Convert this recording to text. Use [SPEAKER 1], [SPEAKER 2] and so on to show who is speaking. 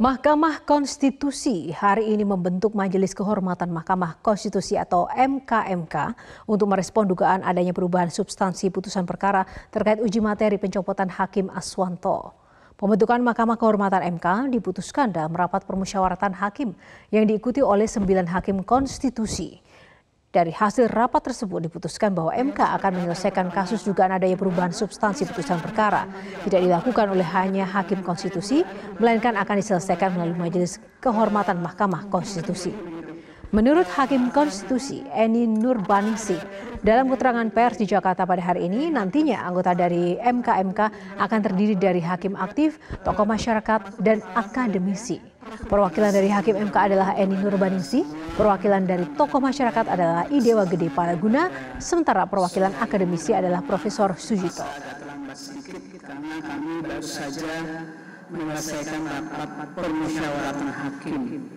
[SPEAKER 1] Mahkamah Konstitusi hari ini membentuk Majelis Kehormatan Mahkamah Konstitusi atau MKMK untuk merespon dugaan adanya perubahan substansi putusan perkara terkait uji materi pencopotan Hakim Aswanto. Pembentukan Mahkamah Kehormatan MK diputuskan dalam rapat permusyawaratan hakim yang diikuti oleh sembilan hakim konstitusi. Dari hasil rapat tersebut diputuskan bahwa MK akan menyelesaikan kasus dugaan adanya perubahan substansi putusan perkara. Tidak dilakukan oleh hanya hakim konstitusi, melainkan akan diselesaikan melalui Majelis Kehormatan Mahkamah Konstitusi. Menurut Hakim Konstitusi Eni Nurbaningsi, dalam keterangan pers di Jakarta pada hari ini, nantinya anggota dari MKMK -MK akan terdiri dari hakim aktif, tokoh masyarakat, dan akademisi. Perwakilan dari Hakim MK adalah Eni Nurbaningsi, perwakilan dari tokoh masyarakat adalah Idewa Gede Paraguna, sementara perwakilan akademisi adalah Profesor Sujito.
[SPEAKER 2] Karena kami baru saja menyelesaikan rapat permusyawaratan hakim.